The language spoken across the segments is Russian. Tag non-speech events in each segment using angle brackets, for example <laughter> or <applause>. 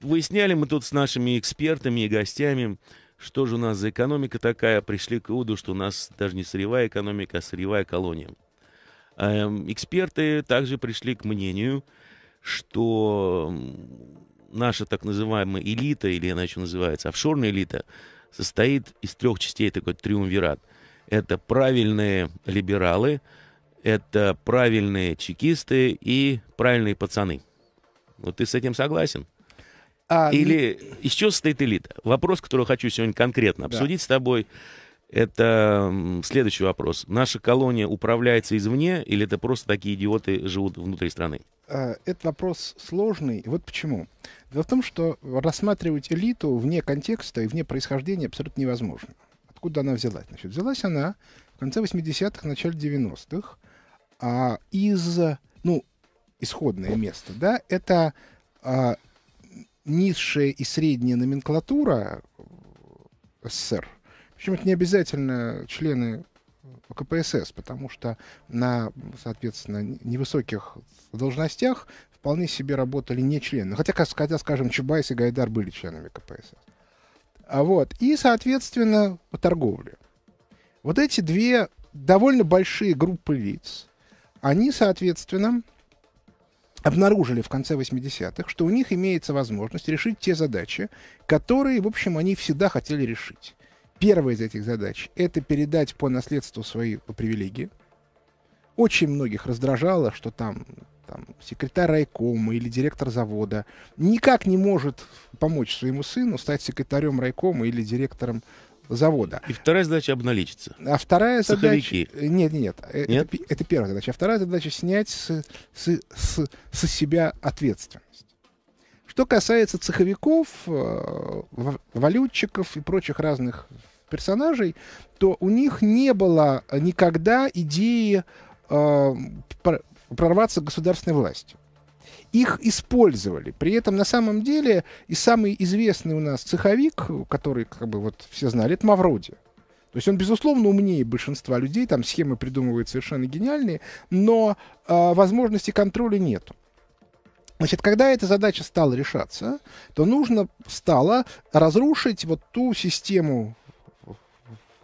Выясняли мы тут с нашими экспертами и гостями, что же у нас за экономика такая. Пришли к выводу, что у нас даже не сырьевая экономика, а сырьевая колония. Эм, эксперты также пришли к мнению, что наша так называемая элита, или она еще называется офшорная элита, состоит из трех частей, такой триумвират. Это правильные либералы, это правильные чекисты и правильные пацаны. Вот ты с этим согласен? А, Или не... Ну, из чего состоит элита? Вопрос, который хочу сегодня конкретно обсудить да. с тобой, это следующий вопрос. Наша колония управляется извне или это просто такие идиоты живут внутри страны? А, этот вопрос сложный. Вот почему. Дело в том, что рассматривать элиту вне контекста и вне происхождения абсолютно невозможно. Откуда она взялась? Значит, взялась она в конце 80-х, начале 90-х а, из, ну, исходное место, да, это а, низшая и средняя номенклатура э, СССР, причем это не обязательно члены КПСС, потому что на, соответственно, невысоких должностях вполне себе работали не члены. Хотя, хотя, скажем, Чубайс и Гайдар были членами КПСС. А вот. И, соответственно, по торговле. Вот эти две довольно большие группы лиц, они, соответственно, обнаружили в конце 80-х, что у них имеется возможность решить те задачи, которые, в общем, они всегда хотели решить. Первая из этих задач — это передать по наследству свои привилегии. Очень многих раздражало, что там, там секретарь райкома или директор завода никак не может помочь своему сыну стать секретарем райкома или директором завода. И вторая задача обналичиться. А вторая Цеховики. задача... Нет, нет, нет. Э, нет? Это, это первая задача. А вторая задача снять с, с, с, с себя ответственность. Что касается цеховиков, э, валютчиков и прочих разных персонажей, то у них не было никогда идеи э, прорваться к государственной власти их использовали. При этом на самом деле и самый известный у нас цеховик, который как бы вот все знали, это Мавроди. То есть он, безусловно, умнее большинства людей, там схемы придумывают совершенно гениальные, но э, возможности контроля нет. Значит, когда эта задача стала решаться, то нужно стало разрушить вот ту систему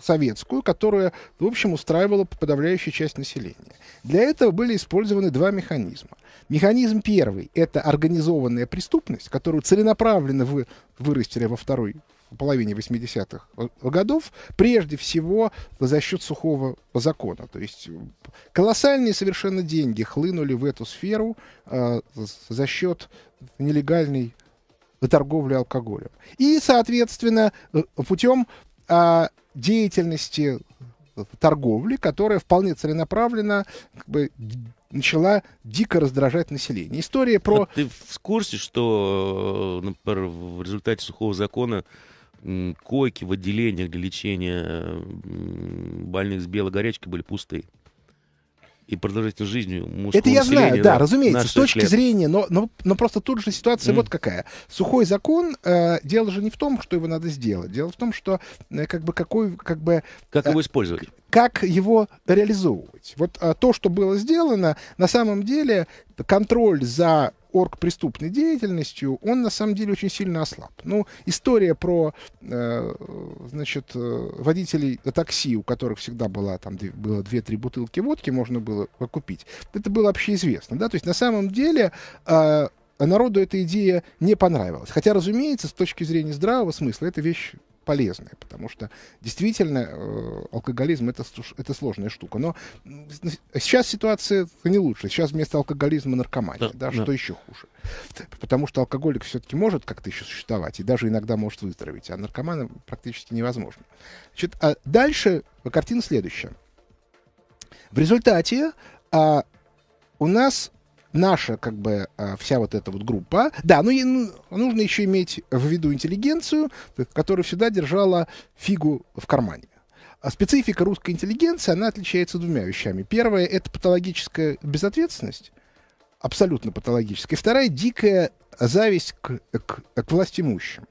советскую, которая, в общем, устраивала подавляющую часть населения. Для этого были использованы два механизма. Механизм первый – это организованная преступность, которую целенаправленно вы, вырастили во второй половине 80-х годов, прежде всего за счет сухого закона. То есть колоссальные совершенно деньги хлынули в эту сферу э, за счет нелегальной торговли алкоголем. И, соответственно, путем э, а, деятельности торговли, которая вполне целенаправленно как бы, начала дико раздражать население. История про... А ты в курсе, что, э, например, в результате сухого закона койки в отделениях для лечения больных с белой горячкой были пустые? и продолжительность жизни мужского Это я знаю, да, да разумеется, с точки лет. зрения, но, но, но просто тут же ситуация mm. вот какая. Сухой закон, э, дело же не в том, что его надо сделать, дело в том, что э, как бы какой, как бы... Как э, его использовать? Как его реализовывать. Вот э, то, что было сделано, на самом деле контроль за орг преступной деятельностью, он на самом деле очень сильно ослаб. Ну, история про, э, значит, э, водителей такси, у которых всегда была, там, было 2-3 бутылки водки, можно было купить, это было общеизвестно, да, то есть на самом деле э, народу эта идея не понравилась. Хотя, разумеется, с точки зрения здравого смысла, эта вещь полезное, потому что действительно э, алкоголизм это, это сложная штука. Но сейчас ситуация не лучше. Сейчас вместо алкоголизма наркомания, да, да, что да. еще хуже. Потому что алкоголик все-таки может как-то еще существовать и даже иногда может выздороветь, а наркомана практически невозможно. Значит, а дальше картина следующая. В результате а, у нас наша как бы а, вся вот эта вот группа, да, ну, ну нужно еще иметь в виду интеллигенцию, которая всегда держала фигу в кармане. А специфика русской интеллигенции, она отличается двумя вещами. Первое — это патологическая безответственность, абсолютно патологическая. И вторая — дикая зависть к, к, к власть имущим.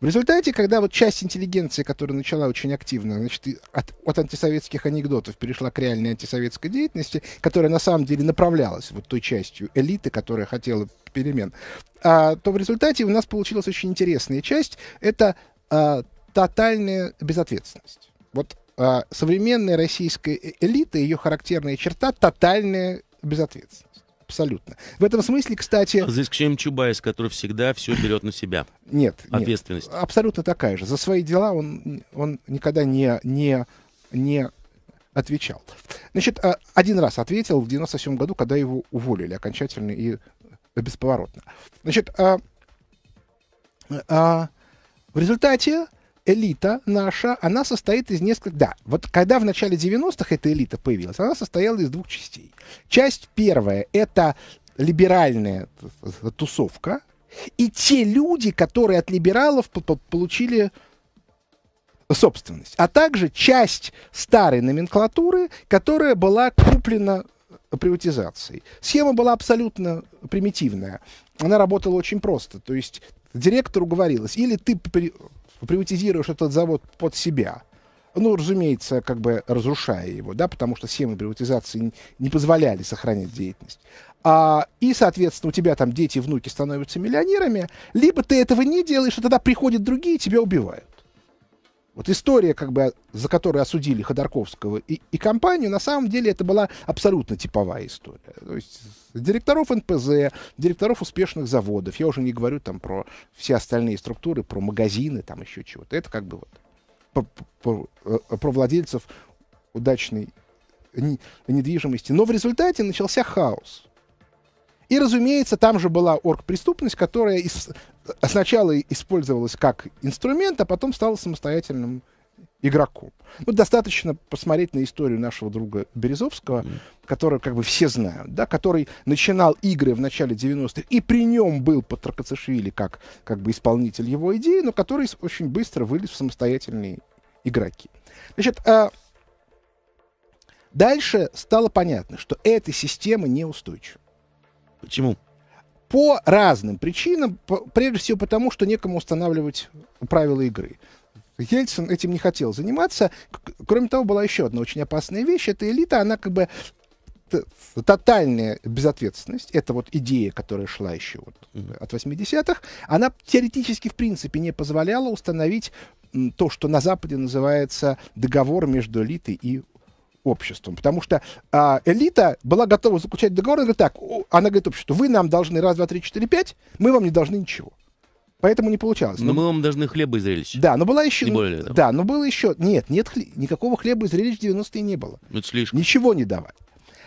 В результате, когда вот часть интеллигенции, которая начала очень активно, значит, от, от антисоветских анекдотов перешла к реальной антисоветской деятельности, которая на самом деле направлялась вот той частью элиты, которая хотела перемен, а, то в результате у нас получилась очень интересная часть. Это а, тотальная безответственность. Вот а, современная российская э, элита, ее характерная черта — тотальная безответственность абсолютно. В этом смысле, кстати... А за исключением Чубайс, который всегда все берет на себя. Нет. Ответственность. Нет, абсолютно такая же. За свои дела он, он никогда не, не, не отвечал. Значит, а, один раз ответил в 97 году, когда его уволили окончательно и бесповоротно. Значит, а, в результате элита наша, она состоит из нескольких... Да, вот когда в начале 90-х эта элита появилась, она состояла из двух частей. Часть первая — это либеральная тусовка, и те люди, которые от либералов получили собственность, а также часть старой номенклатуры, которая была куплена приватизацией. Схема была абсолютно примитивная. Она работала очень просто. То есть директору говорилось, или ты приватизируешь этот завод под себя. Ну, разумеется, как бы разрушая его, да, потому что схемы приватизации не позволяли сохранить деятельность. А, и, соответственно, у тебя там дети, внуки становятся миллионерами, либо ты этого не делаешь, и тогда приходят другие и тебя убивают. Вот история, как бы, за которую осудили Ходорковского и, и компанию, на самом деле это была абсолютно типовая история. То есть директоров НПЗ, директоров успешных заводов, я уже не говорю там про все остальные структуры, про магазины, там еще чего-то. Это как бы вот про, про, э, про владельцев удачной недвижимости. Но в результате начался хаос. И, разумеется, там же была оргпреступность, которая из, сначала использовалась как инструмент, а потом стала самостоятельным игроком. Ну, достаточно посмотреть на историю нашего друга Березовского, которого как бы все знают, да, который начинал игры в начале 90-х, и при нем был Патракацишвили как, как бы исполнитель его идеи, но который очень быстро вылез в самостоятельные игроки. Значит, а дальше стало понятно, что эта система неустойчива. Почему? По разным причинам, прежде всего потому, что некому устанавливать правила игры. Ельцин этим не хотел заниматься. Кроме того, была еще одна очень опасная вещь. Эта элита, она как бы тотальная безответственность, это вот идея, которая шла еще вот от 80-х, она теоретически, в принципе, не позволяла установить то, что на Западе называется договор между элитой и обществом. Потому что а, элита была готова заключать договор, она говорит, так, она говорит обществу, вы нам должны раз, два, три, четыре, пять, мы вам не должны ничего. Поэтому не получалось. Но, но ну, мы вам должны хлеба и зрелищ. Да, но была еще... Не более того. Да, но было еще... Нет, нет хле... никакого хлеба и зрелищ в 90-е не было. Это слишком. Ничего не давать.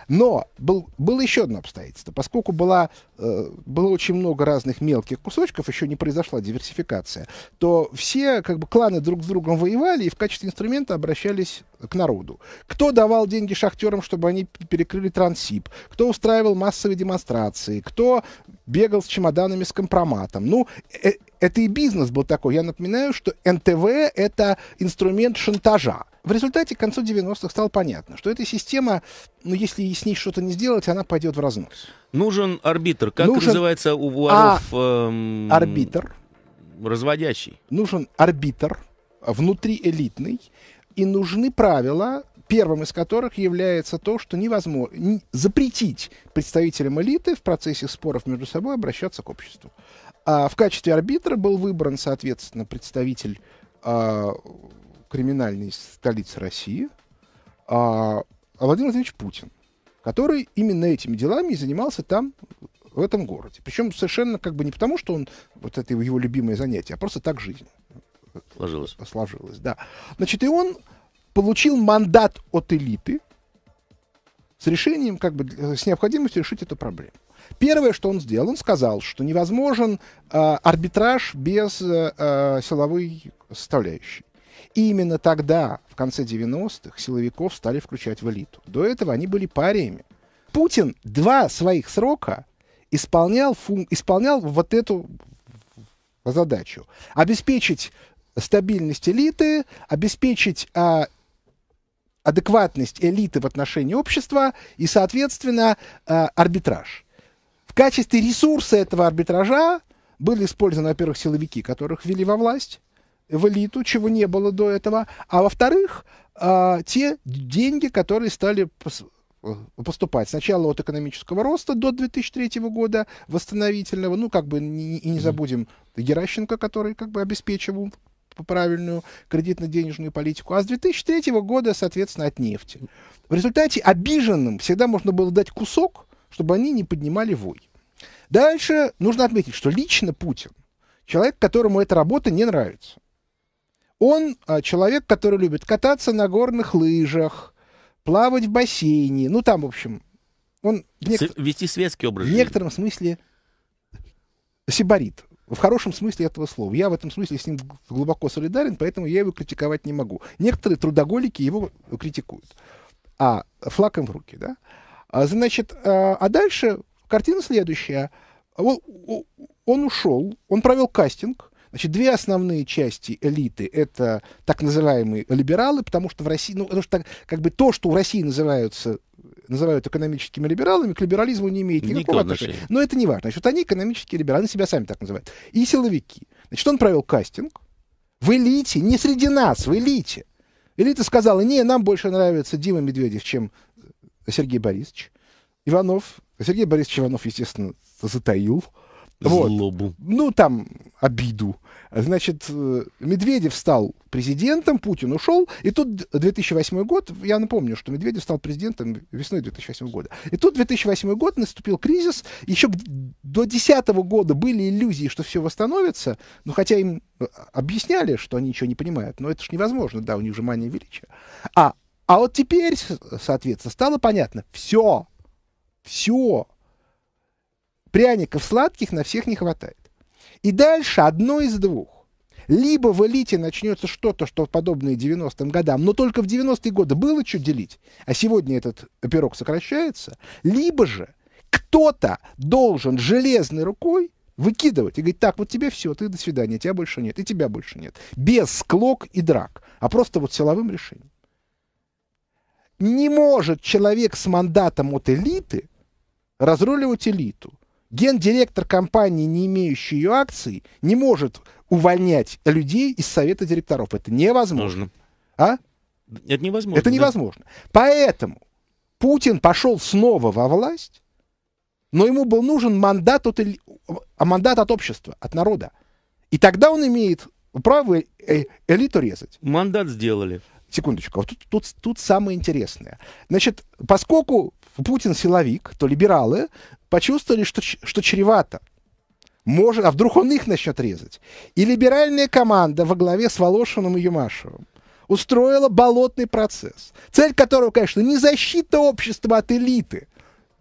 Но был, было еще одно обстоятельство. Поскольку была, э, было очень много разных мелких кусочков, еще не произошла диверсификация, то все как бы, кланы друг с другом воевали и в качестве инструмента обращались к народу. Кто давал деньги шахтерам, чтобы они перекрыли трансип? Кто устраивал массовые демонстрации? Кто бегал с чемоданами с компроматом? Ну, э, это и бизнес был такой. Я напоминаю, что НТВ — это инструмент шантажа. В результате к концу 90-х стало понятно, что эта система, ну, если с ней что-то не сделать, она пойдет в разнос. Нужен арбитр. Как Нужен... называется у а воров? А... Эм... Арбитр. Разводящий. Нужен арбитр внутриэлитный, и нужны правила, первым из которых является то, что невозможно запретить представителям элиты в процессе споров между собой обращаться к обществу. А в качестве арбитра был выбран, соответственно, представитель а, криминальной столицы России а, а, Владимир Владимирович Путин, который именно этими делами и занимался там, в этом городе. Причем совершенно как бы не потому, что он вот это его любимое занятие, а просто так жизнь сложилась. Сложилась, да. Значит, и он получил мандат от элиты с решением, как бы, э, с необходимостью решить эту проблему. Первое, что он сделал, он сказал, что невозможен э, арбитраж без э, э силовой составляющей. И именно тогда, в конце 90-х, силовиков стали включать в элиту. До этого они были париями. Путин два своих срока исполнял, фун... исполнял вот эту задачу. Обеспечить стабильность элиты, обеспечить а, адекватность элиты в отношении общества и, соответственно, а, арбитраж. В качестве ресурса этого арбитража были использованы, во-первых, силовики, которых ввели во власть, в элиту, чего не было до этого, а во-вторых, а, те деньги, которые стали поступать. Сначала от экономического роста до 2003 года восстановительного, ну, как бы и не забудем Геращенко, который как бы обеспечивал правильную кредитно-денежную политику, а с 2003 года, соответственно, от нефти. В результате обиженным всегда можно было дать кусок, чтобы они не поднимали вой. Дальше нужно отметить, что лично Путин человек, которому эта работа не нравится. Он а, человек, который любит кататься на горных лыжах, плавать в бассейне, ну там, в общем, он... В нек... Вести светский образ В некотором смысле сибарит. В хорошем смысле этого слова. Я в этом смысле с ним глубоко солидарен, поэтому я его критиковать не могу. Некоторые трудоголики его критикуют. А флаг им в руки, да? А, значит, а, а дальше картина следующая. Он, он ушел, он провел кастинг, Значит, две основные части элиты — это так называемые либералы, потому что в России, ну, потому что так, как бы то, что в России называются называют экономическими либералами, к либерализму не имеет никакого, никакого отношения. отношения. Но это не важно. Значит, они экономические либералы, они себя сами так называют. И силовики. Значит, он провел кастинг в элите, не среди нас, в элите. Элита сказала, не, нам больше нравится Дима Медведев, чем Сергей Борисович. Иванов, Сергей Борисович Иванов, естественно, затаил. Злобу. Ну, там, обиду. Значит, э, Медведев стал президентом, Путин ушел, и тут 2008 год, я напомню, что Медведев стал президентом весной 2008 года. И тут 2008 год, наступил кризис, еще до 2010 года были иллюзии, что все восстановится, ну хотя им э, объясняли, что они ничего не понимают, но это же невозможно, да, у них же мания величия. А, а вот теперь, соответственно, стало понятно, все, все, пряников сладких на всех не хватает. И дальше одно из двух. Либо в элите начнется что-то, что подобное 90-м годам, но только в 90-е годы было что делить, а сегодня этот пирог сокращается, либо же кто-то должен железной рукой выкидывать и говорить, так, вот тебе все, ты до свидания, тебя больше нет, и тебя больше нет. Без склок и драк, а просто вот силовым решением. Не может человек с мандатом от элиты разруливать элиту. Гендиректор компании, не имеющей ее акций, не может увольнять людей из совета директоров. Это невозможно. Можно. А? Это невозможно. Это невозможно. Да. Поэтому Путин пошел снова во власть, но ему был нужен мандат от, а, мандат от общества, от народа. И тогда он имеет право э, элиту резать. Мандат сделали. Секундочку, вот тут, тут, тут самое интересное. Значит, поскольку Путин силовик, то либералы почувствовали, что, что чревато. Может, а вдруг он их начнет резать? И либеральная команда во главе с Волошиным и Юмашевым устроила болотный процесс, цель которого, конечно, не защита общества от элиты.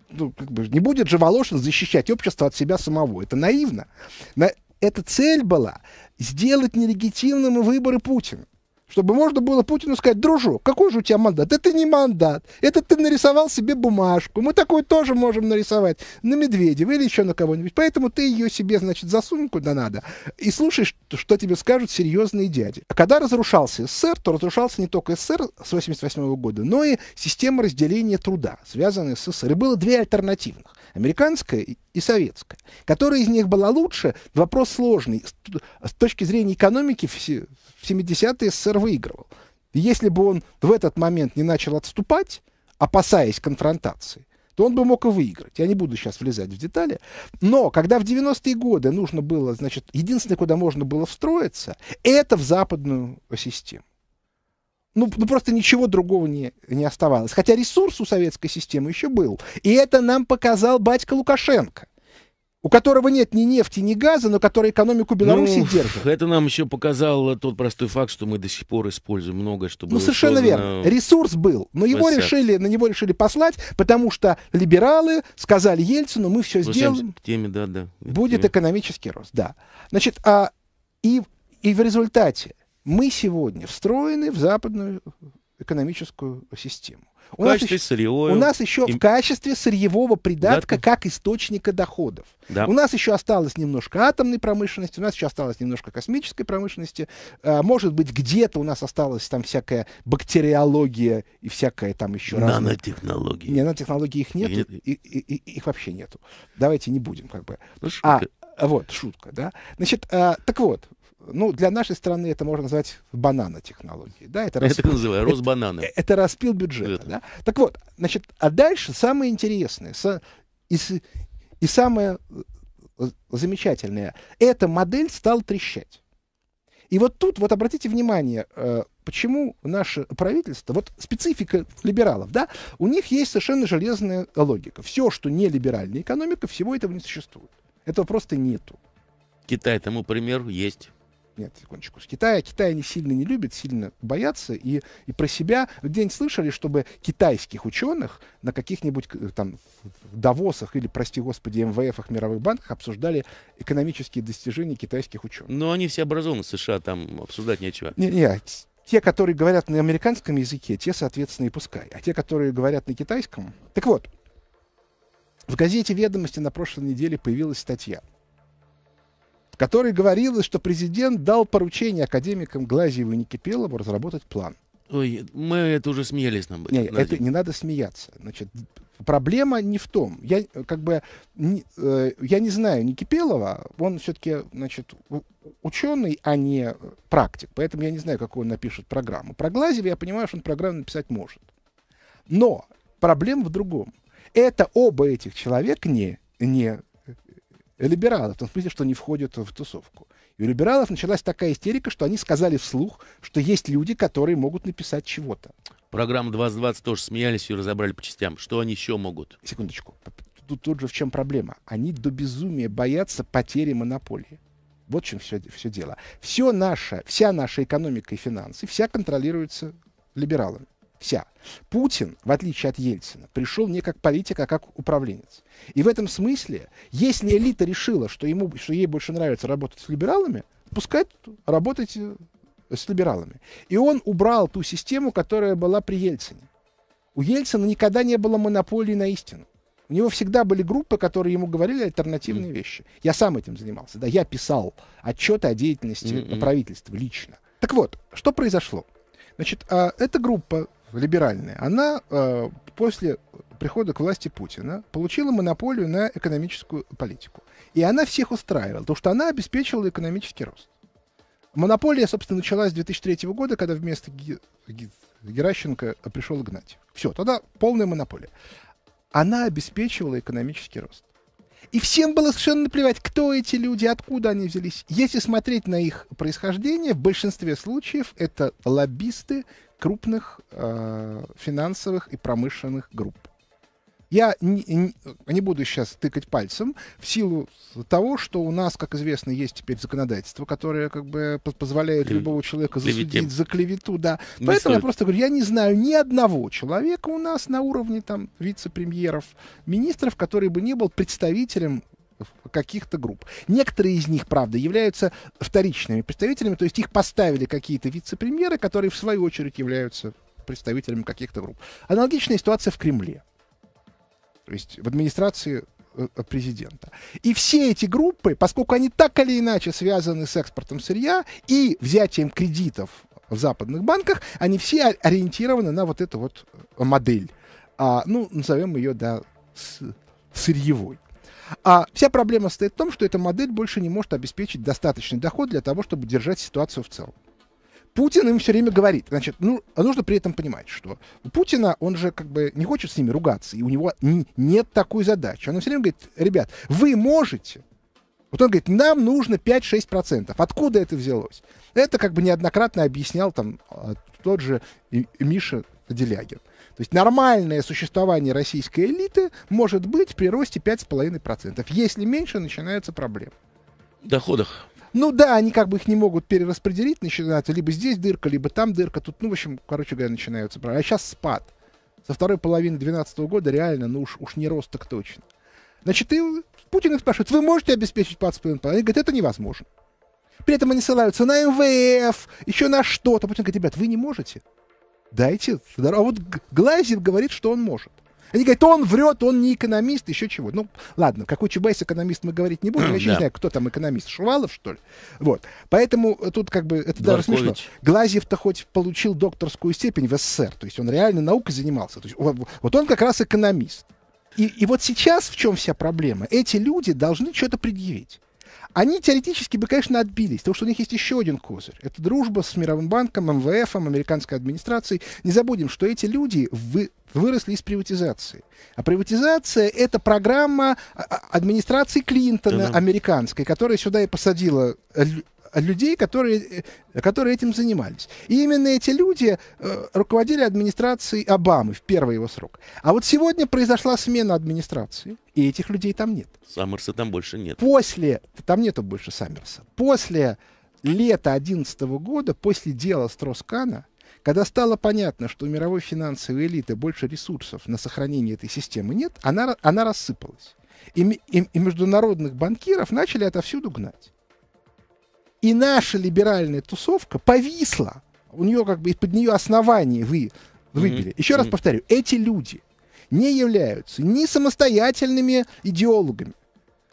Ну, как бы, не будет же Волошин защищать общество от себя самого. Это наивно. На... Эта цель была сделать нелегитимными выборы Путина чтобы можно было Путину сказать, дружок, какой же у тебя мандат? Это не мандат, это ты нарисовал себе бумажку, мы такой тоже можем нарисовать на Медведева или еще на кого-нибудь, поэтому ты ее себе, значит, засунь куда надо и слушай, что тебе скажут серьезные дяди. А когда разрушался СССР, то разрушался не только СССР с 88 года, но и система разделения труда, связанная с СССР. И было две альтернативных американская и советская. Которая из них была лучше, вопрос сложный. С точки зрения экономики в 70-е СССР выигрывал. И если бы он в этот момент не начал отступать, опасаясь конфронтации, то он бы мог и выиграть. Я не буду сейчас влезать в детали. Но когда в 90-е годы нужно было, значит, единственное, куда можно было встроиться, это в западную систему ну, ну просто ничего другого не, не оставалось. Хотя ресурс у советской системы еще был. И это нам показал батька Лукашенко у которого нет ни нефти, ни газа, но который экономику Беларуси ну, держит. Это нам еще показал тот простой факт, что мы до сих пор используем много, что Ну, совершенно верно. Ресурс был, но его Масяк. решили, на него решили послать, потому что либералы сказали Ельцину, мы все сделаем. К теме, да, да. Будет теме. экономический рост, да. Значит, а, и, и в результате мы сегодня встроены в западную экономическую систему. У, нас еще, сырьевое, у нас еще и... в качестве сырьевого придатка да, как источника доходов. Да. У нас еще осталось немножко атомной промышленности, у нас еще осталось немножко космической промышленности. А, может быть, где-то у нас осталась там всякая бактериология и всякая там еще разные... Нанотехнологии. Не, нанотехнологии их нет, нет. И, и, и, их вообще нету. Давайте не будем как бы. Ну, А, вот, шутка, да. Значит, а, так вот, ну, для нашей страны это можно назвать бананотехнологией. Да, это, распил, это, называю, рост бананы. Это, э, это распил бюджета. Это. Да? Так вот, значит, а дальше самое интересное со, и, и самое э, замечательное. Эта модель стала трещать. И вот тут, вот обратите внимание, э, почему наше правительство, вот специфика либералов, да, у них есть совершенно железная логика. Все, что не либеральная экономика, всего этого не существует. Этого просто нету. Китай тому пример есть. Нет, секундочку. С Китая. Китай они сильно не любят, сильно боятся. И, и про себя где-нибудь слышали, чтобы китайских ученых на каких-нибудь э, там Давосах или, прости господи, МВФах, мировых банках обсуждали экономические достижения китайских ученых. Но они все образованы США, там обсуждать нечего. Не, не, те, которые говорят на американском языке, те, соответственно, и пускай. А те, которые говорят на китайском... Так вот, в газете «Ведомости» на прошлой неделе появилась статья – в которой говорилось, что президент дал поручение академикам Глазьеву и Никипелову разработать план. Ой, мы это уже смеялись нам. Нет, Надя. это не надо смеяться. Значит, проблема не в том. Я как бы не, э, я не знаю Никипелова, он все-таки значит ученый, а не практик, поэтому я не знаю, какую он напишет программу. Про Глазьева я понимаю, что он программу написать может. Но проблема в другом. Это оба этих человека не не либералов, в том смысле, что не входят в тусовку. И у либералов началась такая истерика, что они сказали вслух, что есть люди, которые могут написать чего-то. Программа 2020 тоже смеялись и разобрали по частям. Что они еще могут? Секундочку. Тут, тут же в чем проблема. Они до безумия боятся потери монополии. Вот в чем все, все дело. Все наше, вся наша экономика и финансы, вся контролируется либералами вся. Путин, в отличие от Ельцина, пришел не как политик, а как управленец. И в этом смысле, если элита решила, что, ему, что ей больше нравится работать с либералами, пускай работайте э, с либералами. И он убрал ту систему, которая была при Ельцине. У Ельцина никогда не было монополии на истину. У него всегда были группы, которые ему говорили альтернативные mm. вещи. Я сам этим занимался. Да, я писал отчеты о деятельности mm -mm. правительства лично. Так вот, что произошло? Значит, а, эта группа либеральная, она э, после прихода к власти Путина получила монополию на экономическую политику. И она всех устраивала, потому что она обеспечивала экономический рост. Монополия, собственно, началась с 2003 года, когда вместо Ге... Геращенко пришел Игнатьев. Все, тогда полная монополия. Она обеспечивала экономический рост. И всем было совершенно наплевать, кто эти люди, откуда они взялись. Если смотреть на их происхождение, в большинстве случаев это лоббисты, крупных э, финансовых и промышленных групп. Я э, не, не буду сейчас тыкать пальцем в силу того, что у нас, как известно, есть теперь законодательство, которое как бы позволяет Клев... любого человека засудить Клевете. за клевету, да. Не Поэтому стоит. я просто говорю, я не знаю ни одного человека у нас на уровне там вице-премьеров, министров, который бы не был представителем каких-то групп. Некоторые из них, правда, являются вторичными представителями, то есть их поставили какие-то вице-премьеры, которые в свою очередь являются представителями каких-то групп. Аналогичная ситуация в Кремле. То есть в администрации э, э, президента. И все эти группы, поскольку они так или иначе связаны с экспортом сырья и взятием кредитов в западных банках, они все ориентированы на вот эту вот э, модель. А, ну, назовем ее, да, сырьевой. А вся проблема стоит в том, что эта модель больше не может обеспечить достаточный доход для того, чтобы держать ситуацию в целом. Путин им все время говорит. Значит, ну, а нужно при этом понимать, что у Путина, он же как бы не хочет с ними ругаться, и у него нет такой задачи. Он им все время говорит, ребят, вы можете. Вот он говорит, нам нужно 5-6%. Откуда это взялось? Это как бы неоднократно объяснял там а, тот же Миша Делягин. То есть нормальное существование российской элиты может быть при росте 5,5%. Если меньше, начинаются проблемы. В доходах. Ну да, они как бы их не могут перераспределить, начинаются либо здесь дырка, либо там дырка. Тут, ну, в общем, короче говоря, начинаются проблемы. А сейчас спад. Со второй половины 2012 года реально, ну уж, уж не рост так точно. Значит, и Путин их спрашивает, вы можете обеспечить 5,5%? Они говорят, это невозможно. При этом они ссылаются на МВФ, еще на что-то. Путин говорит, ребят, вы не можете дайте. А вот Глазин говорит, что он может. Они говорят, он врет, он не экономист, еще чего. Ну, ладно, какой Чубайс экономист мы говорить не будем. Я вообще <clears throat> да. не знаю, кто там экономист. Шувалов, что ли? Вот. Поэтому э, тут как бы это Дворкович. даже смешно. Глазьев-то хоть получил докторскую степень в СССР. То есть он реально наукой занимался. То есть, вот он как раз экономист. И, и вот сейчас в чем вся проблема? Эти люди должны что-то предъявить. Они теоретически бы, конечно, отбились, потому что у них есть еще один козырь. Это дружба с Мировым банком, МВФ, американской администрацией. Не забудем, что эти люди вы выросли из приватизации. А приватизация — это программа а, а, администрации Клинтона да -да. американской, которая сюда и посадила людей, которые, э, которые этим занимались. И именно эти люди э, руководили администрацией Обамы в первый его срок. А вот сегодня произошла смена администрации, и этих людей там нет. Саммерса там больше нет. После, там нету больше Саммерса. После лета 2011 года, после дела Строскана, когда стало понятно, что у мировой финансовой элиты больше ресурсов на сохранение этой системы нет, она, она рассыпалась. И, и, и международных банкиров начали отовсюду гнать. И наша либеральная тусовка повисла. У нее как бы из-под нее основание вы выбили. Mm-hmm. Еще раз mm-hmm. повторю, эти люди не являются ни самостоятельными идеологами.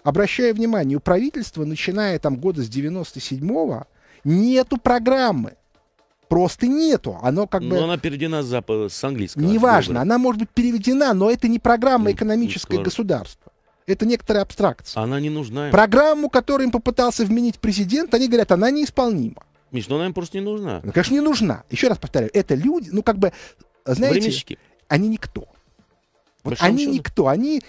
Обращаю внимание, у правительства, начиная там года с 97-го, нету программы. Просто нету. Оно как но бы... Но она переведена с, запада, с английского. Неважно, она может быть переведена, но это не программа экономическое mm-hmm. государство это некоторая абстракция. Она не нужна. Программу, которую им попытался вменить президент, они говорят, она неисполнима. Миш, но ну она им просто не нужна. Ну, конечно, не нужна. Еще раз повторяю, это люди, ну, как бы, знаете, Временщики. они никто. Вот они счету. никто, они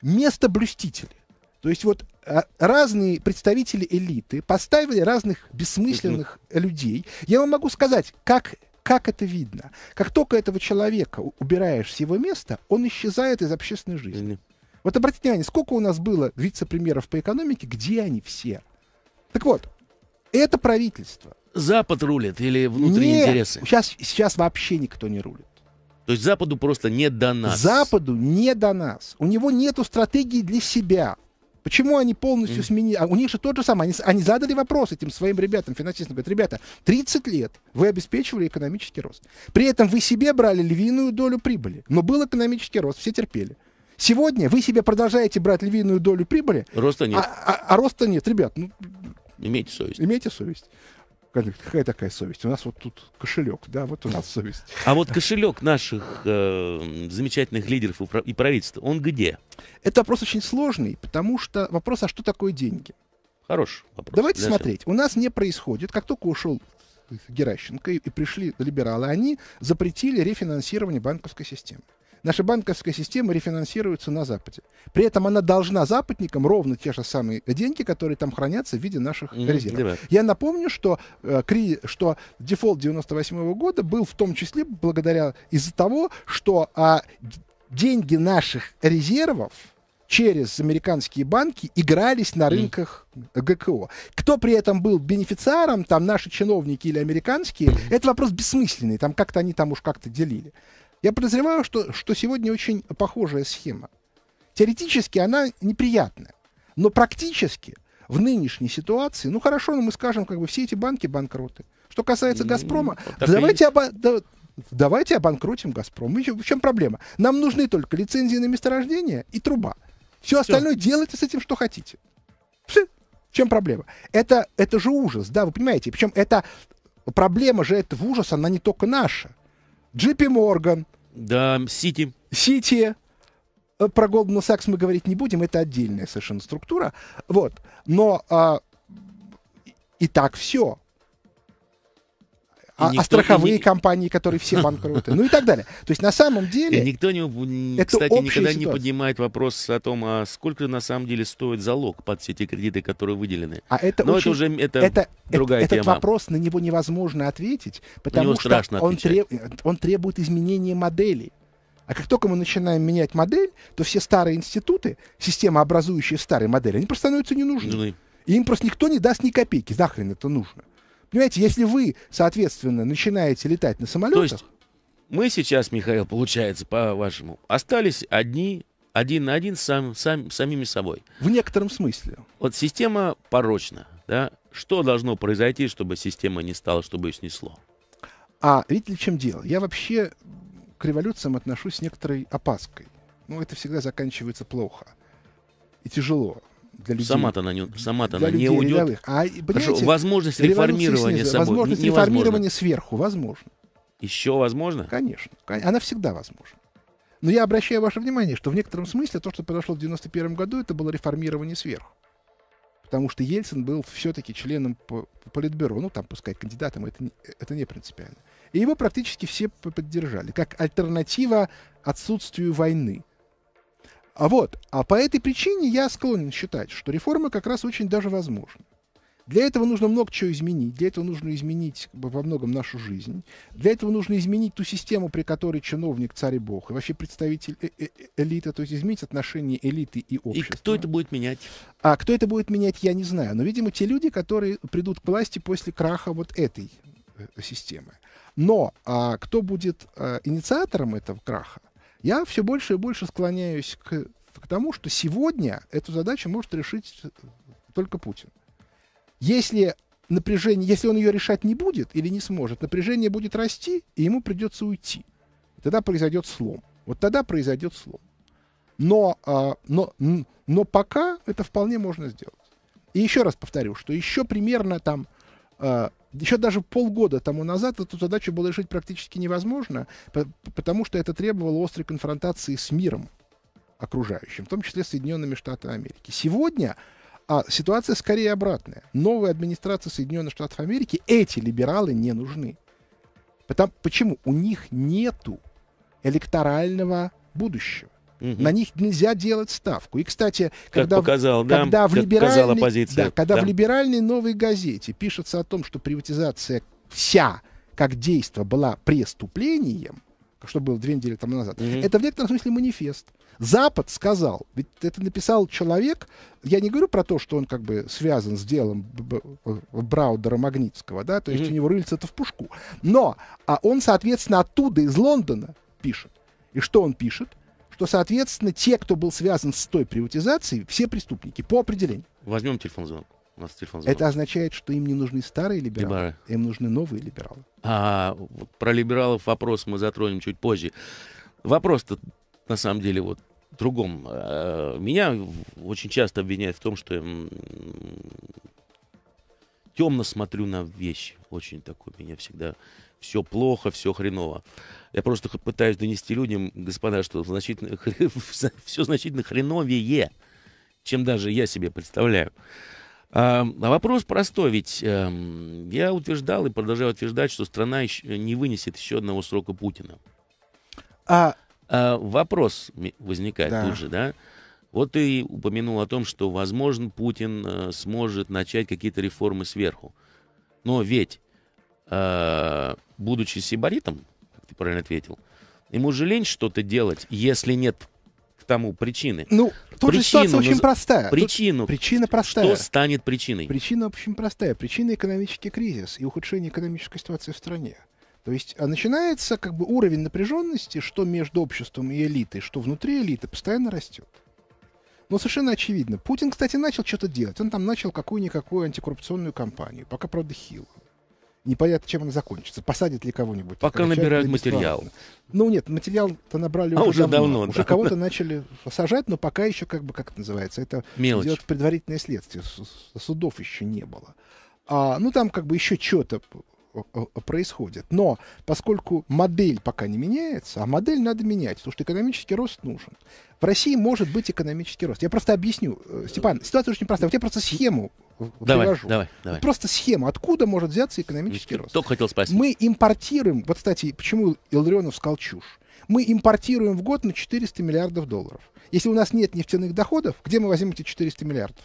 место То есть вот э, разные представители элиты поставили разных бессмысленных mm людей. Я вам могу сказать, как, как это видно. Как только этого человека убираешь с его места, он исчезает из общественной жизни. mm вот обратите внимание, сколько у нас было вице-премьеров по экономике, где они все? Так вот, это правительство. Запад рулит или внутренние Нет, интересы? Сейчас, сейчас вообще никто не рулит. То есть Западу просто не до нас. Западу не до нас. У него нету стратегии для себя. Почему они полностью mm. сменили? А у них же тот же самый. Они, они задали вопрос этим своим ребятам, финансистам. Говорят, ребята, 30 лет вы обеспечивали экономический рост. При этом вы себе брали львиную долю прибыли. Но был экономический рост, все терпели. Сегодня вы себе продолжаете брать львиную долю прибыли. Роста а, нет. А, а, а роста нет, ребят. Ну, имейте совесть. Имейте совесть. Какая такая совесть? У нас вот тут кошелек, да, вот у нас совесть. А вот кошелек наших э, замечательных лидеров и правительства, он где? Это вопрос очень сложный, потому что вопрос, а что такое деньги? Хороший вопрос. Давайте Для смотреть. У нас не происходит, как только ушел Геращенко и, и пришли либералы, они запретили рефинансирование банковской системы. Наша банковская система рефинансируется на Западе. При этом она должна западникам ровно те же самые деньги, которые там хранятся в виде наших mm-hmm. резервов. Yeah. Я напомню, что, э, кри, что дефолт 98 -го года был в том числе благодаря из-за того, что э, деньги наших резервов через американские банки игрались на рынках ГКО. Кто при этом был бенефициаром, там наши чиновники или американские, это вопрос бессмысленный, там как-то они там уж как-то делили. Я подозреваю, что, что сегодня очень похожая схема. Теоретически она неприятная, но практически в нынешней ситуации, ну хорошо, но ну, мы скажем, как бы все эти банки банкроты. Что касается ну, Газпрома, да давайте, оба- да, давайте обанкротим Газпром. В чем проблема? Нам нужны только лицензии на месторождение и труба. Все, Все. остальное делайте с этим, что хотите. Все. В чем проблема? Это, это же ужас, да, вы понимаете. Причем это проблема же этого ужаса, она не только наша. Джипи Морган, да, Сити. Сити. Э, про Goldman Sachs мы говорить не будем, это отдельная совершенно структура. Вот. Но а, и так все а, а страховые не... компании, которые все банкроты, ну и так далее. То есть на самом деле... И никто, не, это кстати, никогда ситуация. не поднимает вопрос о том, а сколько на самом деле стоит залог под все эти кредиты, которые выделены. А это Но очень... это уже это это, другая это, тема. Этот вопрос, на него невозможно ответить, потому что он, треб... он требует изменения модели. А как только мы начинаем менять модель, то все старые институты, система, образующая старые модели, они просто становятся не И Им просто никто не даст ни копейки. Захрен это нужно. Понимаете, если вы, соответственно, начинаете летать на самолетах... То есть мы сейчас, Михаил, получается, по-вашему, остались одни, один на один с сам, сам, самими собой. В некотором смысле. Вот система порочна, да? Что должно произойти, чтобы система не стала, чтобы ее снесло? А видите, в чем дело? Я вообще к революциям отношусь с некоторой опаской. Ну, это всегда заканчивается плохо и тяжело для людей. Сама-то она не, сама-то она не уйдет. Рядовых. А, Хорошо, возможность реформирования снизу, собой Возможность невозможно. реформирования сверху возможно. Еще возможно? Конечно. Она всегда возможна. Но я обращаю ваше внимание, что в некотором смысле то, что произошло в 1991 году, это было реформирование сверху. Потому что Ельцин был все-таки членом Политбюро, ну там пускай кандидатом, это не, это не принципиально. И его практически все поддержали, как альтернатива отсутствию войны – а вот, а по этой причине я склонен считать, что реформа как раз очень даже возможна. Для этого нужно много чего изменить. Для этого нужно изменить во многом нашу жизнь. Для этого нужно изменить ту систему, при которой чиновник, царь и бог, и вообще представитель э -э элиты, то есть изменить отношения элиты и общества. И кто это будет менять? А кто это будет менять, я не знаю. Но, видимо, те люди, которые придут к власти после краха вот этой э, системы. Но а, кто будет а, инициатором этого краха, я все больше и больше склоняюсь к, к тому, что сегодня эту задачу может решить только Путин. Если напряжение, если он ее решать не будет или не сможет, напряжение будет расти, и ему придется уйти. Тогда произойдет слом. Вот тогда произойдет слом. Но, а, но, но пока это вполне можно сделать. И еще раз повторю, что еще примерно там а, еще даже полгода тому назад эту задачу было решить практически невозможно, потому что это требовало острой конфронтации с миром окружающим, в том числе Соединенными Штатами Америки. Сегодня а, ситуация скорее обратная. Новая администрация Соединенных Штатов Америки, эти либералы не нужны. Потому, почему? У них нету электорального будущего. Угу. На них нельзя делать ставку. И, кстати, как когда, показал, в, да, когда, в, либеральной, оппозиция, да, когда да. в либеральной новой газете пишется о том, что приватизация вся как действо была преступлением, что было две недели тому назад, угу. это в некотором смысле манифест. Запад сказал, ведь это написал человек, я не говорю про то, что он как бы связан с делом Браудера Магнитского, да, то есть mm-hmm. у него рыльца это в пушку, но а он, соответственно, оттуда, из Лондона пишет. И что он пишет? что, соответственно, те, кто был связан с той приватизацией, все преступники по определению. Возьмем телефон звонок. У нас телефон звонок. Это означает, что им не нужны старые либералы, либералы. им нужны новые либералы. А про либералов вопрос мы затронем чуть позже. Вопрос-то на самом деле вот другом. А, меня очень часто обвиняют в том, что я темно смотрю на вещи. Очень такой меня всегда все плохо, все хреново. Я просто пытаюсь донести людям, господа, что значительно, <laughs> все значительно хреновее, чем даже я себе представляю. А, а вопрос простой, ведь эм, я утверждал и продолжаю утверждать, что страна не вынесет еще одного срока Путина. А... а вопрос возникает да. тут же, да? Вот ты упомянул о том, что, возможно, Путин э, сможет начать какие-то реформы сверху. Но ведь Э, будучи сибаритом, как ты правильно ответил, ему же лень что-то делать, если нет к тому причины. Ну, тут причину, же очень простая. Причину. Тут причина простая. Что станет причиной? Причина очень простая. Причина экономический кризис и ухудшение экономической ситуации в стране. То есть а начинается как бы уровень напряженности, что между обществом и элитой, что внутри элиты, постоянно растет. Но совершенно очевидно. Путин, кстати, начал что-то делать. Он там начал какую-никакую антикоррупционную кампанию. Пока, правда, хилую непонятно, чем она закончится. Посадят ли кого-нибудь. Пока набирают материал. Ну нет, материал-то набрали а уже, давно. давно. Уже да. кого-то начали сажать, но пока еще, как бы, как это называется, это Мелочь. идет предварительное следствие. Судов еще не было. А, ну там как бы еще что-то происходит. Но поскольку модель пока не меняется, а модель надо менять, потому что экономический рост нужен. В России может быть экономический рост. Я просто объясню. Э, Степан, ситуация очень простая. Вот я просто схему давай, привожу. Давай, давай. Просто схема, откуда может взяться экономический рост. Только хотел спросить. Мы импортируем, вот, кстати, почему Илларионов сказал чушь. Мы импортируем в год на 400 миллиардов долларов. Если у нас нет нефтяных доходов, где мы возьмем эти 400 миллиардов?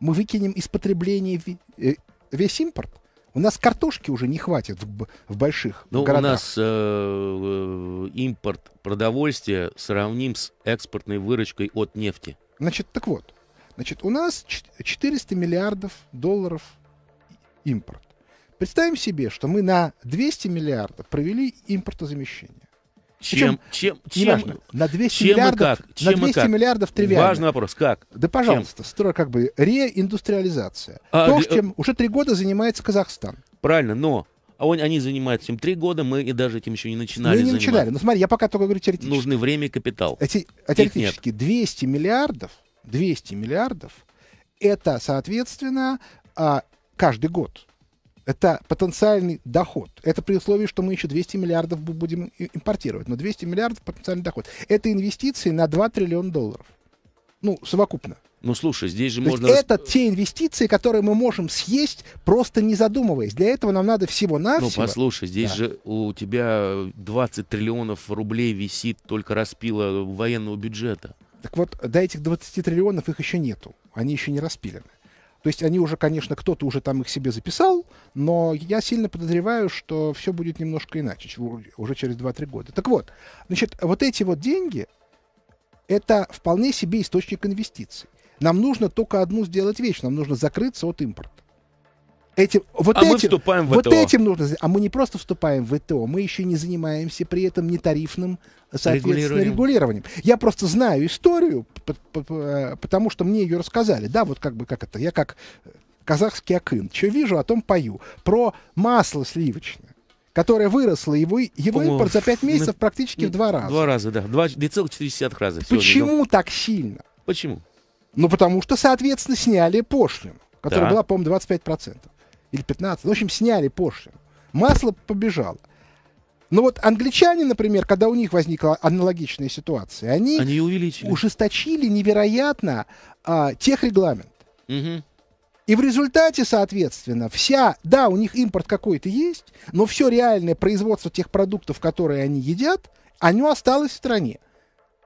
Мы выкинем из потребления э, весь импорт. У нас картошки уже не хватит в, в больших ну, городах. У нас э, э, импорт продовольствия сравним с экспортной выручкой от нефти. Значит, так вот, Значит, у нас 400 миллиардов долларов импорт. Представим себе, что мы на 200 миллиардов провели импортозамещение. Чем, Причем, чем, чем, на 200 чем миллиардов, как, на 200 как? миллиардов тривиально. Важный вопрос, как? Да, пожалуйста, чем? строй как бы реиндустриализация. А, То, чем а... уже три года занимается Казахстан. Правильно, но а они занимаются этим три года, мы и даже этим еще не начинали. Мы ну, не начинали. Но ну, смотри, я пока только говорю теоретически. Нужны время и капитал. Эти, а теоретически 200 миллиардов 200 миллиардов, это, соответственно, а, каждый год. Это потенциальный доход. Это при условии, что мы еще 200 миллиардов будем импортировать. Но 200 миллиардов потенциальный доход. Это инвестиции на 2 триллиона долларов. Ну, совокупно. Ну слушай, здесь же То можно... это те инвестиции, которые мы можем съесть, просто не задумываясь. Для этого нам надо всего-навсего... Ну послушай, здесь да. же у тебя 20 триллионов рублей висит только распила военного бюджета. Так вот, до этих 20 триллионов их еще нету, они еще не распилены. То есть они уже, конечно, кто-то уже там их себе записал, но я сильно подозреваю, что все будет немножко иначе, уже через 2-3 года. Так вот, значит, вот эти вот деньги, это вполне себе источник инвестиций. Нам нужно только одну сделать вещь, нам нужно закрыться от импорта этим, вот а этим, мы вступаем в ВТО. Вот этим нужно, а мы не просто вступаем в ВТО, мы еще не занимаемся при этом нетарифным, соответственно, регулированием. регулированием. Я просто знаю историю, э, потому что мне ее рассказали. Да, вот как бы как это, я как казахский акын, что вижу, о том пою. Про масло сливочное которое выросло, его, его О, импорт за 5 месяцев на, практически на, в два раза. Два раза, да. 2,4 раза. Почему сегодня, ну, так сильно? Почему? Ну, потому что, соответственно, сняли пошлину, которая да. была, по-моему, 25% или 15, в общем, сняли пошлину. Масло побежало. Но вот англичане, например, когда у них возникла аналогичная ситуация, они, они увеличили. ужесточили невероятно а, регламент. Угу. И в результате, соответственно, вся, да, у них импорт какой-то есть, но все реальное производство тех продуктов, которые они едят, оно осталось в стране.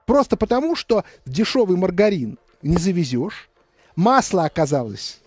Просто потому, что дешевый маргарин не завезешь, масло оказалось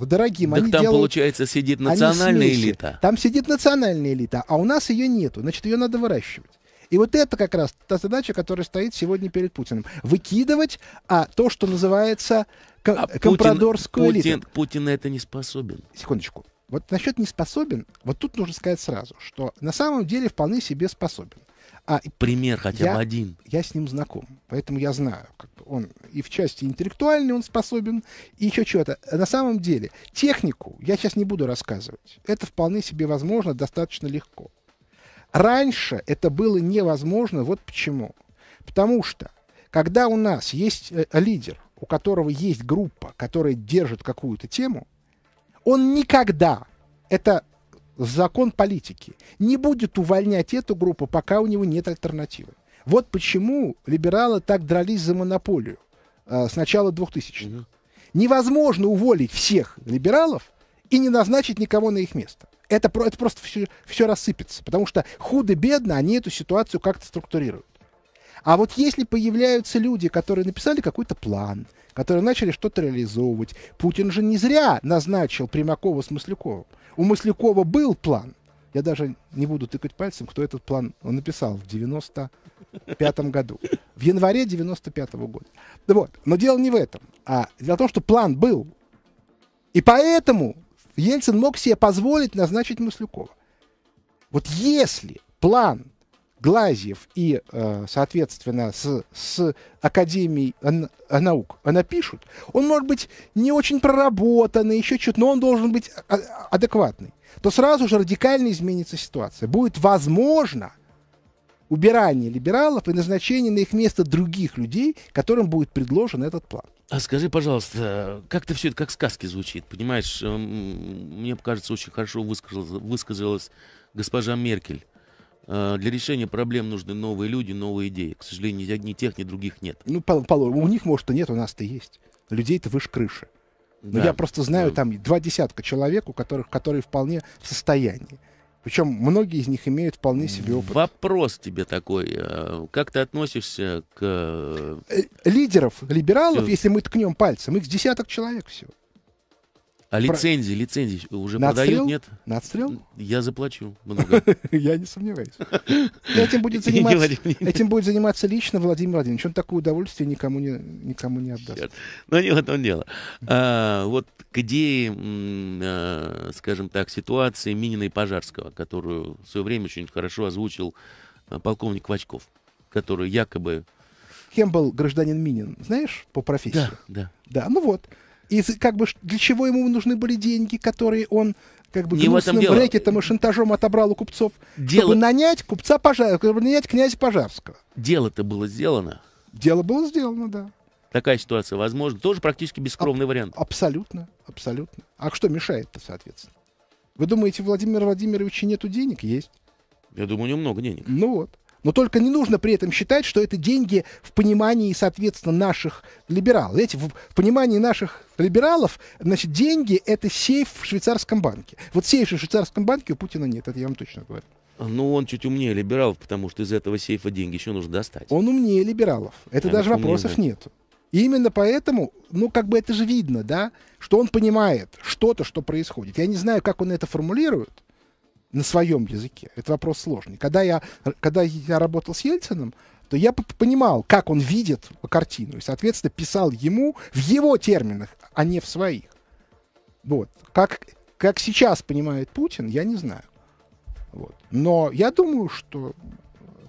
Дорогие мои, так там, делают, получается, сидит национальная элита. Там сидит национальная элита, а у нас ее нету, значит, ее надо выращивать. И вот это как раз та задача, которая стоит сегодня перед Путиным. Выкидывать а, то, что называется а компрадорскую Путин, элиту. Путин, Путин на это не способен. Секундочку. Вот насчет не способен, вот тут нужно сказать сразу, что на самом деле вполне себе способен. А, Пример хотя я, бы один. Я с ним знаком, поэтому я знаю, как, он и в части интеллектуальной он способен, и еще чего-то. На самом деле, технику я сейчас не буду рассказывать. Это вполне себе возможно, достаточно легко. Раньше это было невозможно, вот почему. Потому что, когда у нас есть э, лидер, у которого есть группа, которая держит какую-то тему, он никогда, это закон политики, не будет увольнять эту группу, пока у него нет альтернативы. Вот почему либералы так дрались за монополию э, с начала 2000-х. Mm Невозможно уволить всех либералов и не назначить никого на их место. Это, это просто все, все рассыпется, потому что худо-бедно они эту ситуацию как-то структурируют. А вот если появляются люди, которые написали какой-то план, которые начали что-то реализовывать, Путин же не зря назначил Примакова с Масляковым. У Маслякова был план. Я даже не буду тыкать пальцем, кто этот план написал в 90 1995 году. В январе 1995 -го года. вот. Но дело не в этом. А дело в том, что план был. И поэтому Ельцин мог себе позволить назначить Маслюкова. Вот если план Глазьев и, э, соответственно, с, с Академией э, наук напишут, он может быть не очень проработанный, еще что-то, но он должен быть а, а, адекватный, то сразу же радикально изменится ситуация. Будет возможно – убирание либералов и назначение на их место других людей, которым будет предложен этот план. А скажи, пожалуйста, как-то все это как сказки звучит, понимаешь? Эм, мне кажется, очень хорошо высказалась, высказалась госпожа Меркель. Э, для решения проблем нужны новые люди, новые идеи. К сожалению, ни тех, ни других нет. Ну, по-моему, у них, может, и нет, у нас-то есть. Людей-то выше крыши. Но да. я просто знаю да. там два десятка человек, у которых, которые вполне в состоянии. Причем многие из них имеют вполне себе опыт. Вопрос тебе такой. Э, как ты относишься к... Э, э, лидеров, либералов, если мы ткнем пальцем, их с десяток человек всего. А лицензии, лицензии уже на продают, отстрел? нет? На отстрел? Я заплачу много. <laughs> Я не сомневаюсь. Ну, этим будет <laughs> заниматься, этим будет заниматься лично Владимир Владимирович. Он такое удовольствие никому не, никому не отдаст. Но ну, не в этом дело. А, вот к идее, а, скажем так, ситуации Минина и Пожарского, которую в свое время очень хорошо озвучил а, полковник Квачков, который якобы... Кем был гражданин Минин, знаешь, по профессии? Да, да. Да, ну вот. И как бы для чего ему нужны были деньги, которые он как бы не в этом брекетом и шантажом отобрал у купцов, дело... чтобы нанять купца Пожарского, нанять князя Пожарского. Дело-то было сделано. Дело было сделано, да. Такая ситуация возможна. Тоже практически бескровный а- вариант. Абсолютно, абсолютно. А что мешает-то, соответственно? Вы думаете, Владимира Владимировича нету денег? Есть. Я думаю, у него много денег. Ну вот. Но только не нужно при этом считать, что это деньги в понимании, соответственно, наших либералов. Знаете, в понимании наших либералов, значит, деньги — это сейф в швейцарском банке. Вот сейф в швейцарском банке у Путина нет, это я вам точно говорю. А, ну, он чуть умнее либералов, потому что из этого сейфа деньги еще нужно достать. Он умнее либералов. Это а даже вопросов нет. именно поэтому, ну, как бы это же видно, да, что он понимает что-то, что происходит. Я не знаю, как он это формулирует, на своем языке. Это вопрос сложный. Когда я, когда я работал с Ельциным, то я понимал, как он видит картину, и, соответственно, писал ему в его терминах, а не в своих. Вот. Как, как сейчас понимает Путин, я не знаю. Вот. Но я думаю, что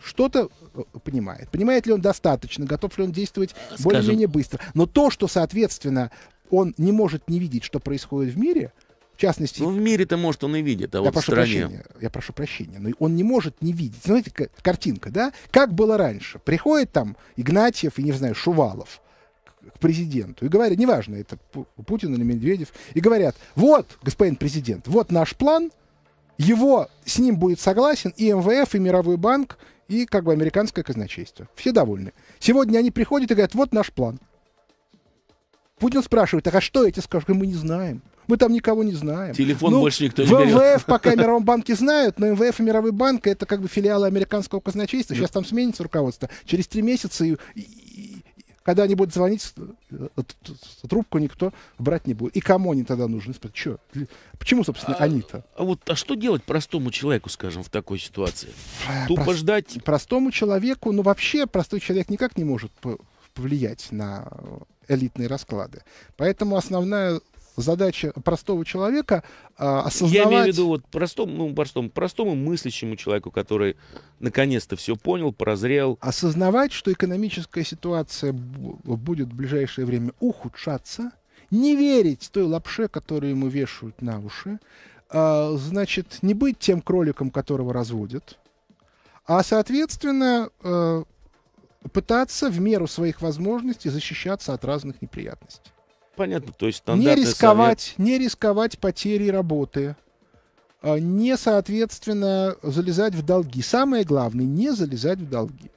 что-то э, понимает. Понимает ли он достаточно, готов ли он действовать более-менее быстро. Но то, что, соответственно, он не может не видеть, что происходит в мире – в частности... Ну, в мире-то, может, он и видит, а я вот прошу в стране... Прощения, я прошу прощения, но он не может не видеть. Знаете, картинка, да? Как было раньше. Приходит там Игнатьев и, не знаю, Шувалов к президенту и говорят, неважно, это Путин или Медведев, и говорят, вот, господин президент, вот наш план, его, с ним будет согласен и МВФ, и Мировой банк, и как бы американское казначейство. Все довольны. Сегодня они приходят и говорят, вот наш план. Путин спрашивает, так а что я тебе скажу? Мы не знаем. Мы там никого не знаем. Телефон ну, больше никто не ВВФ берет. пока в Мировом банке знают, но МВФ и Мировой банк это как бы филиалы американского казначейства. Сейчас там сменится руководство. Через три месяца и, когда они будут звонить, э, трубку никто брать не будет. И кому они тогда нужны? Че? Почему, собственно, а, они-то? А вот а что делать простому человеку, скажем, в такой ситуации? Э, Тупо ждать? Простому человеку, ну вообще простой человек никак не может повлиять на э, элитные расклады. Поэтому основная задача простого человека а, осознавать... Я имею в виду вот простому, ну, простому, простому мыслящему человеку, который наконец-то все понял, прозрел. Осознавать, что экономическая ситуация будет в ближайшее время ухудшаться, не верить той лапше, которую ему вешают на уши, а, значит, не быть тем кроликом, которого разводят, а, соответственно, э, пытаться в меру своих возможностей защищаться от разных неприятностей. Понятно, то есть не рисковать, совет... не рисковать потерей работы, а не соответственно залезать в долги. Самое главное, не залезать в долги.